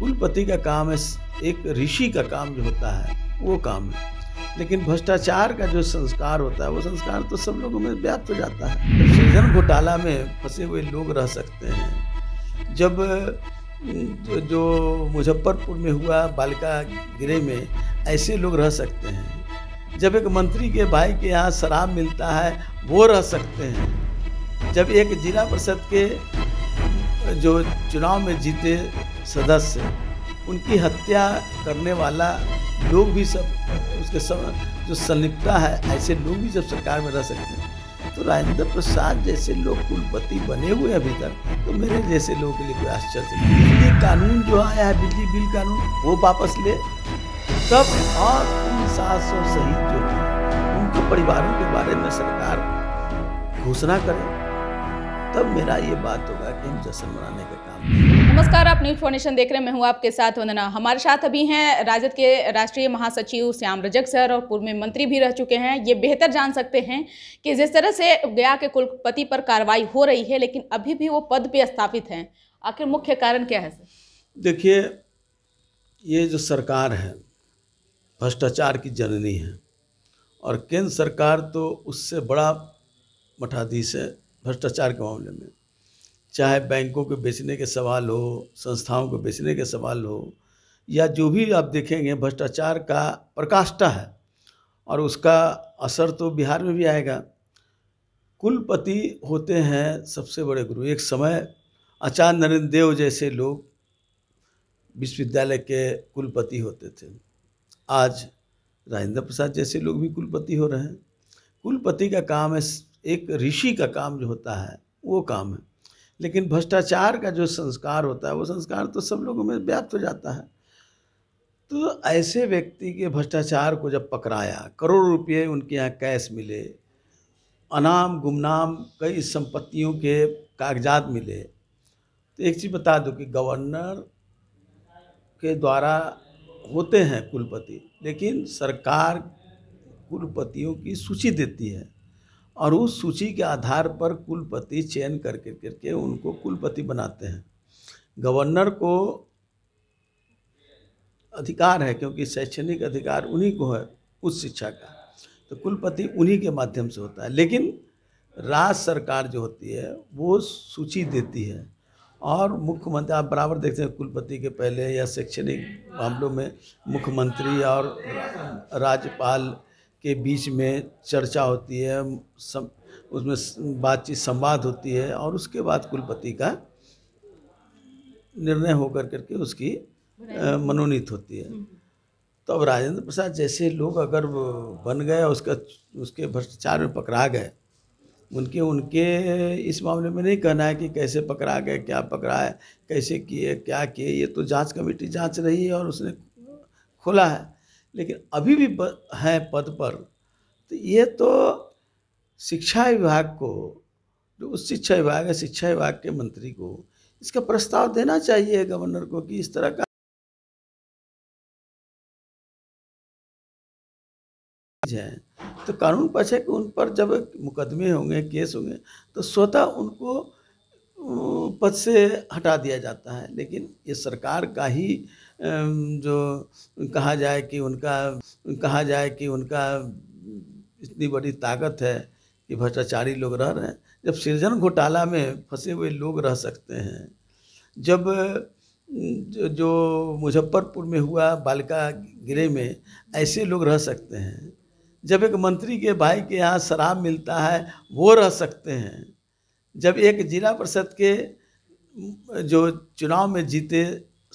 कुलपति का काम है एक ऋषि का काम जो होता है वो काम है लेकिन भ्रष्टाचार का जो संस्कार होता है वो संस्कार तो सब लोगों में व्याप्त हो जाता है सृजन घोटाला में फंसे हुए लोग रह सकते हैं जब जो मुजफ्फरपुर में हुआ बालिका गृह में ऐसे लोग रह सकते हैं जब एक मंत्री के भाई के यहाँ शराब मिलता है वो रह सकते हैं जब एक जिला परिषद के जो चुनाव में जीते सदस्य उनकी हत्या करने वाला लोग भी सब उसके सब जो संलिप्ता है ऐसे लोग भी जब सरकार में रह सकते हैं तो राजेंद्र प्रसाद जैसे लोग कुलपति बने हुए अभी तक तो मेरे जैसे लोगों के लिए कोई आश्चर्य बिजली कानून जो आया है बिजली बिल कानून वो वापस ले तब और तीन सात सौ शहीद जो थे उनके परिवारों के बारे में सरकार घोषणा करे तब मेरा ये बात होगा कि हम जश्न मनाने का काम नमस्कार आप न्यूज फोनेशन देख रहे हैं मैं हूं आपके साथ वंदना हमारे साथ अभी हैं राजद के राष्ट्रीय महासचिव श्याम रजक सर और पूर्व में मंत्री भी रह चुके हैं ये बेहतर जान सकते हैं कि जिस तरह से गया के कुलपति पर कार्रवाई हो रही है लेकिन अभी भी वो पद पे स्थापित हैं आखिर मुख्य कारण क्या है सर देखिए ये जो सरकार है भ्रष्टाचार की जननी है और केंद्र सरकार तो उससे बड़ा मठाधीश है भ्रष्टाचार के मामले में चाहे बैंकों के बेचने के सवाल हो संस्थाओं को बेचने के सवाल हो या जो भी आप देखेंगे भ्रष्टाचार का प्रकाष्ठा है और उसका असर तो बिहार में भी आएगा कुलपति होते हैं सबसे बड़े गुरु एक समय आचार्य नरेंद्र देव जैसे लोग विश्वविद्यालय के कुलपति होते थे आज राजेंद्र प्रसाद जैसे लोग भी कुलपति हो रहे हैं कुलपति का काम है एक ऋषि का काम जो होता है वो काम है लेकिन भ्रष्टाचार का जो संस्कार होता है वो संस्कार तो सब लोगों में व्याप्त हो जाता है तो ऐसे व्यक्ति के भ्रष्टाचार को जब पकड़ाया करोड़ों रुपये उनके यहाँ कैश मिले अनाम गुमनाम कई संपत्तियों के कागजात मिले तो एक चीज़ बता दो कि गवर्नर के द्वारा होते हैं कुलपति लेकिन सरकार कुलपतियों की सूची देती है और उस सूची के आधार पर कुलपति चयन कर करके उनको कुलपति बनाते हैं गवर्नर को अधिकार है क्योंकि शैक्षणिक अधिकार उन्हीं को है उच्च शिक्षा का तो कुलपति उन्हीं के माध्यम से होता है लेकिन राज्य सरकार जो होती है वो सूची देती है और मुख्यमंत्री आप बराबर देखते हैं कुलपति के पहले या शैक्षणिक मामलों में मुख्यमंत्री और राज्यपाल के बीच में चर्चा होती है सम, उसमें बातचीत संवाद होती है और उसके बाद कुलपति का निर्णय होकर करके उसकी मनोनीत होती है हम्म, हम्म। तो अब राजेंद्र प्रसाद जैसे लोग अगर बन गए उसका उसके भ्रष्टाचार में पकड़ा गए उनके उनके इस मामले में नहीं कहना है कि कैसे पकड़ा गए क्या पकड़ा है कैसे किए क्या किए ये तो जांच कमेटी जांच रही है और उसने खोला है लेकिन अभी भी हैं पद पर तो ये तो शिक्षा विभाग को जो उच्च शिक्षा विभाग है शिक्षा विभाग के मंत्री को इसका प्रस्ताव देना चाहिए गवर्नर को कि इस तरह का है तो कानून पक्ष है कि उन पर जब मुकदमे होंगे केस होंगे तो स्वतः उनको पद से हटा दिया जाता है लेकिन ये सरकार का ही जो कहा जाए कि उनका कहा जाए कि उनका इतनी बड़ी ताकत है कि भ्रष्टाचारी लोग रह रहे हैं जब सृजन घोटाला में फंसे हुए लोग रह सकते हैं जब जो मुजफ्फरपुर में हुआ बालिका गिरे में ऐसे लोग रह सकते हैं जब एक मंत्री के भाई के यहाँ शराब मिलता है वो रह सकते हैं जब एक जिला परिषद के जो चुनाव में जीते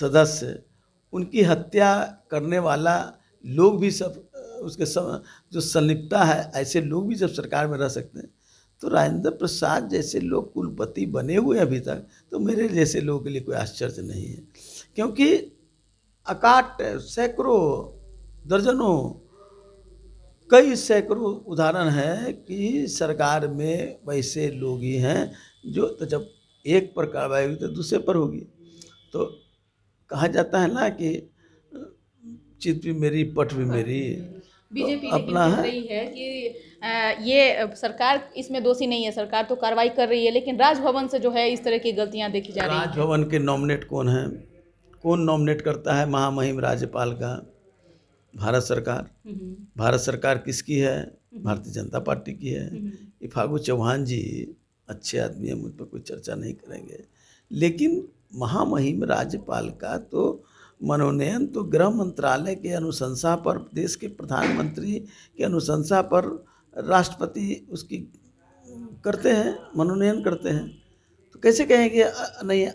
सदस्य उनकी हत्या करने वाला लोग भी सब उसके सब जो संलिप्ता है ऐसे लोग भी जब सरकार में रह सकते हैं तो राजेंद्र प्रसाद जैसे लोग कुलपति बने हुए अभी तक तो मेरे जैसे लोगों के लिए कोई आश्चर्य नहीं है क्योंकि अकाट सैकड़ों दर्जनों कई सैकड़ों उदाहरण हैं कि सरकार में वैसे लोग ही हैं जो तो जब एक पर कार्रवाई हुई तो दूसरे पर होगी तो कहा जाता है ना कि चित भी मेरी पट भी मेरी बीजेपी तो अपना है, है कि ये सरकार इसमें दोषी नहीं है सरकार तो कार्रवाई कर रही है लेकिन राजभवन से जो है इस तरह की गलतियां देखी जा रही है राजभवन के नॉमिनेट कौन है कौन नॉमिनेट करता है महामहिम राज्यपाल का भारत सरकार हम्म हम्म। भारत सरकार किसकी है हम्म। भारतीय जनता पार्टी की है ये फागू चौहान जी अच्छे आदमी है मुझ पर कोई चर्चा नहीं करेंगे लेकिन महामहिम राज्यपाल का तो मनोनयन तो गृह मंत्रालय के अनुशंसा पर देश के प्रधानमंत्री के अनुशंसा पर राष्ट्रपति उसकी करते हैं मनोनयन करते हैं तो कैसे कहेंगे नहीं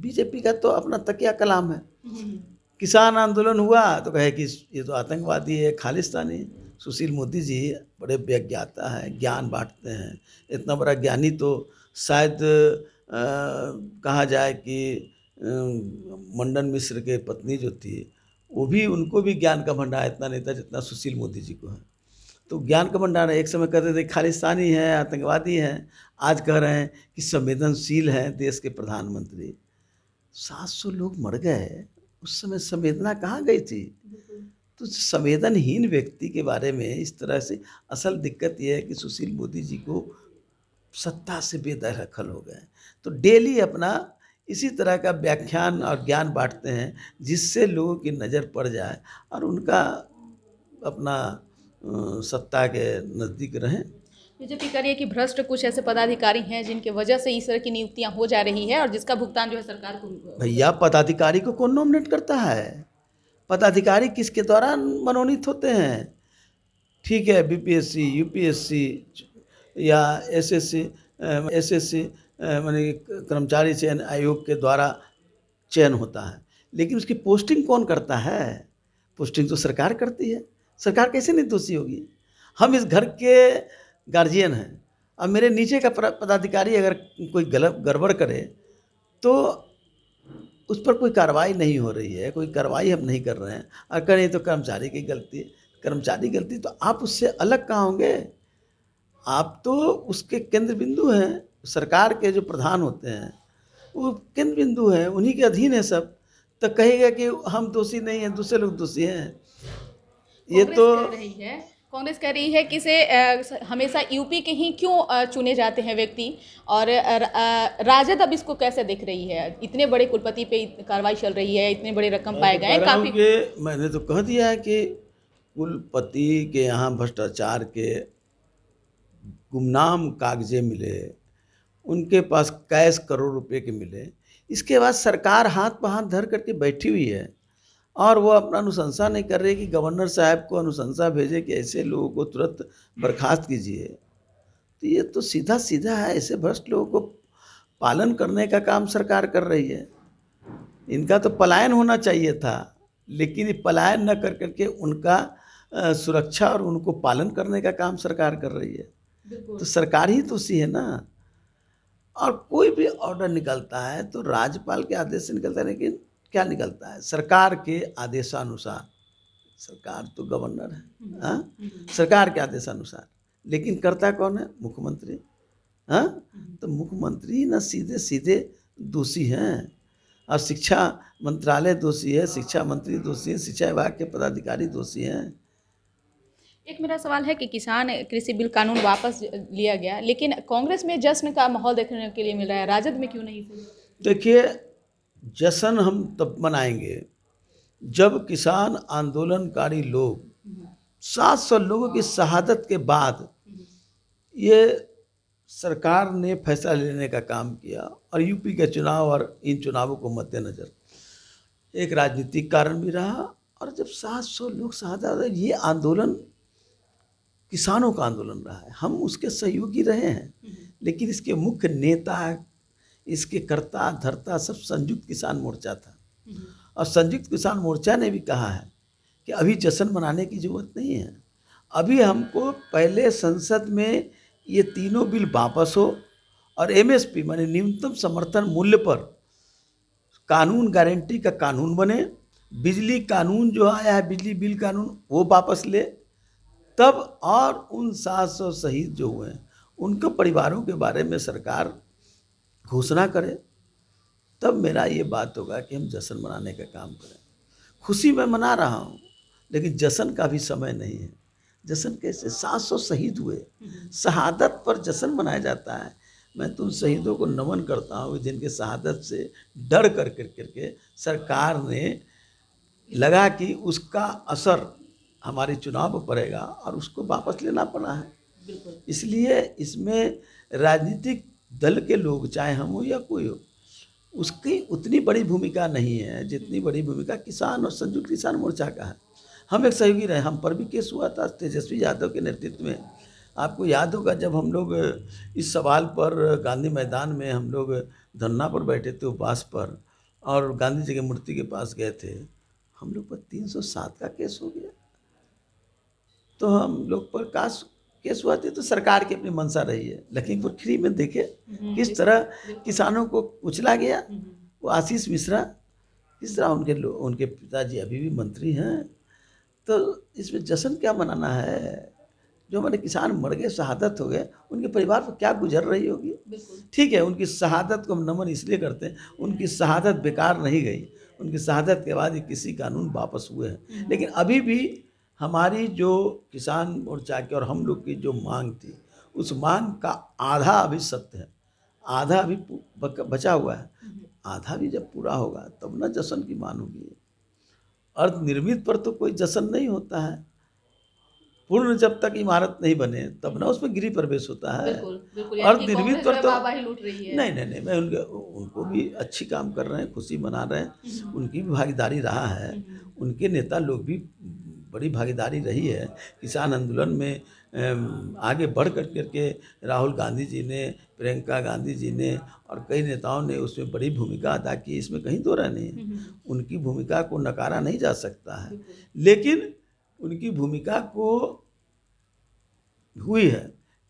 बीजेपी का तो अपना तकिया कलाम है किसान आंदोलन हुआ तो कहे कि ये तो आतंकवादी है खालिस्तानी सुशील मोदी जी बड़े व्यज्ञाता हैं ज्ञान बांटते हैं इतना बड़ा ज्ञानी तो शायद कहा जाए कि मंडन मिश्र के पत्नी जो थी वो भी उनको भी ज्ञान का भंडार इतना नहीं था जितना सुशील मोदी जी को है तो ज्ञान का भंडार एक समय कहते थे खालिस्तानी है आतंकवादी है आज कह रहे हैं कि संवेदनशील हैं देश के प्रधानमंत्री सात सौ लोग मर गए उस समय संवेदना कहाँ गई थी तो संवेदनहीन व्यक्ति के बारे में इस तरह से असल दिक्कत यह है कि सुशील मोदी जी को सत्ता से बेदर रखल हो गए तो डेली अपना इसी तरह का व्याख्यान और ज्ञान बांटते हैं जिससे लोगों की नज़र पड़ जाए और उनका अपना सत्ता के नज़दीक रहें बीजेपी कह है कि भ्रष्ट कुछ ऐसे पदाधिकारी हैं जिनके वजह से इस तरह की नियुक्तियां हो जा रही है और जिसका भुगतान जो है सरकार को भैया पदाधिकारी को कौन नॉमिनेट करता है पदाधिकारी किसके द्वारा मनोनीत होते हैं ठीक है बीपीएससी यूपीएससी या एसएससी एसएससी मैंने कर्मचारी चयन आयोग के द्वारा चयन होता है लेकिन उसकी पोस्टिंग कौन करता है पोस्टिंग तो सरकार करती है सरकार कैसे निर्दोषी होगी हम इस घर के गार्जियन हैं अब मेरे नीचे का पदाधिकारी अगर कोई गलत गड़बड़ करे तो उस पर कोई कार्रवाई नहीं हो रही है कोई कार्रवाई हम नहीं कर रहे हैं और करें तो कर्मचारी की गलती कर्मचारी गलती तो आप उससे अलग कहाँ होंगे आप तो उसके केंद्र बिंदु हैं सरकार के जो प्रधान होते हैं वो केंद्र बिंदु है उन्हीं के अधीन है सब तो कहेगा कि हम दोषी नहीं हैं दूसरे लोग दोषी हैं ये तो कांग्रेस कह रही है कि से हमेशा यूपी के ही क्यों चुने जाते हैं व्यक्ति और राजद अब इसको कैसे देख रही है इतने बड़े कुलपति पे कार्रवाई चल रही है इतने बड़े रकम पाए तो गए काफी मैंने तो कह दिया है कि कुलपति के यहाँ भ्रष्टाचार के गुमनाम कागजे मिले उनके पास कैश करोड़ रुपए के मिले इसके बाद सरकार हाथ पर हाथ धर करके बैठी हुई है और वो अपना अनुशंसा नहीं कर रही कि गवर्नर साहब को अनुशंसा भेजे कि ऐसे लोगों को तुरंत बर्खास्त कीजिए तो ये तो सीधा सीधा है ऐसे भ्रष्ट लोगों को पालन करने का काम सरकार कर रही है इनका तो पलायन होना चाहिए था लेकिन पलायन न कर करके उनका सुरक्षा और उनको पालन करने का काम सरकार कर रही है तो सरकार ही तो सी है ना और कोई भी ऑर्डर निकलता है तो राज्यपाल के आदेश से निकलता है लेकिन क्या निकलता है सरकार के आदेशानुसार सरकार तो गवर्नर है हम्म। हा? हम्म। सरकार के आदेशानुसार लेकिन करता कौन है मुख्यमंत्री हाँ हम्म। तो मुख्यमंत्री ना सीधे सीधे दोषी हैं और शिक्षा मंत्रालय दोषी है शिक्षा मंत्री दोषी है शिक्षा विभाग के पदाधिकारी दोषी हैं एक मेरा सवाल है कि किसान कृषि बिल कानून वापस लिया गया लेकिन कांग्रेस में जश्न का माहौल देखने के लिए मिल रहा है राजद में क्यों नहीं देखिए जश्न हम तब मनाएंगे जब किसान आंदोलनकारी लोग सात सौ लोगों की शहादत के बाद ये सरकार ने फैसला लेने का काम किया और यूपी के चुनाव और इन चुनावों को मद्देनज़र एक राजनीतिक कारण भी रहा और जब सात सौ लोग शहादत ये आंदोलन किसानों का आंदोलन रहा है हम उसके सहयोगी रहे हैं लेकिन इसके मुख्य नेता इसके कर्ता धरता सब संयुक्त किसान मोर्चा था और संयुक्त किसान मोर्चा ने भी कहा है कि अभी जश्न मनाने की ज़रूरत नहीं है अभी हमको पहले संसद में ये तीनों बिल वापस हो और एमएसपी माने न्यूनतम समर्थन मूल्य पर कानून गारंटी का कानून बने बिजली कानून जो आया है बिजली बिल कानून वो वापस ले तब और उन सात सौ शहीद जो हुए हैं उनके परिवारों के बारे में सरकार घोषणा करे तब मेरा ये बात होगा कि हम जश्न मनाने का काम करें खुशी में मना रहा हूँ लेकिन जश्न का भी समय नहीं है जश्न कैसे सात सौ शहीद हुए शहादत पर जश्न मनाया जाता है मैं तुम शहीदों को नमन करता हूँ जिनके शहादत से डर कर कर करके सरकार ने लगा कि उसका असर हमारे चुनाव पर पड़ेगा और उसको वापस लेना पड़ा है इसलिए इसमें राजनीतिक दल के लोग चाहे हम हो या कोई हो उसकी उतनी बड़ी भूमिका नहीं है जितनी हम्म। बड़ी भूमिका किसान और संयुक्त किसान मोर्चा का है हम एक सहयोगी रहे हम पर भी केस हुआ था तेजस्वी यादव के नेतृत्व में आपको याद होगा जब हम लोग इस सवाल पर गांधी मैदान में हम लोग धरना पर बैठे थे उपवास पर और गांधी जी की मूर्ति के पास गए थे हम लोग पर 307 का केस हो गया तो हम लोग पर काश केस हुआ तो सरकार की अपनी मंशा रही है लखीमपुर खीरी में देखे हम्म, किस तरह किसानों को कुचला गया हम्म, हम्म। वो आशीष मिश्रा किस तरह उनके उनके पिताजी अभी भी मंत्री हैं तो इसमें जश्न क्या मनाना है जो हमारे किसान मर गए शहादत हो गए उनके परिवार पर क्या गुजर रही होगी ठीक है उनकी शहादत को हम नमन इसलिए करते हैं उनकी शहादत बेकार नहीं गई उनकी शहादत के बाद ये किसी कानून वापस हुए हैं लेकिन अभी भी हमारी जो किसान मोर्चा की और हम लोग की जो मांग थी उस मांग का आधा अभी सत्य है आधा अभी बचा हुआ है आधा भी जब पूरा होगा तब ना जशन की मान होगी अर्थ निर्मित पर तो कोई जशन नहीं होता है पूर्ण जब तक इमारत नहीं बने तब ना उसमें गृह प्रवेश होता है अर्थ निर्मित पर तो नहीं नहीं नहीं मैं उनके उनको भी अच्छी काम कर रहे हैं खुशी मना रहे हैं हम्म। उनकी भी भागीदारी रहा है हम्म। उनके नेता लोग भी बड़ी भागीदारी रही है किसान आंदोलन में आगे बढ़ कर करके राहुल गांधी जी ने प्रियंका गांधी जी ने और कई नेताओं ने उसमें बड़ी भूमिका अदा की इसमें कहीं दो नहीं है हम्म, हम्म। उनकी भूमिका को नकारा नहीं जा सकता है लेकिन उनकी भूमिका को हुई है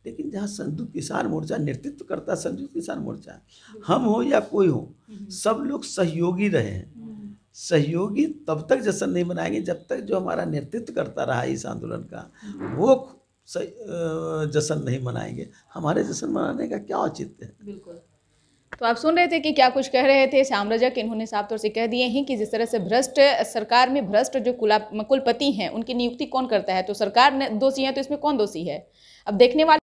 लेकिन जहाँ संयुक्त किसान मोर्चा नेतृत्व करता है संयुक्त किसान मोर्चा हम हो या कोई हो हम्म, सब लोग सहयोगी रहे हैं सहयोगी तब तक जश्न नहीं मनाएंगे जब तक जो हमारा नेतृत्व करता रहा इस आंदोलन का हम्म। वो जश्न नहीं मनाएंगे हमारे जश्न मनाने का क्या औचित्य है बिल्कुल तो आप सुन रहे थे कि क्या कुछ कह रहे थे श्याम रजक इन्होंने साफ तौर से कह दिए हैं कि जिस तरह से भ्रष्ट सरकार में भ्रष्ट जो कुला कुलपति हैं उनकी नियुक्ति कौन करता है तो सरकार दोषी है तो इसमें कौन दोषी है अब देखने वाले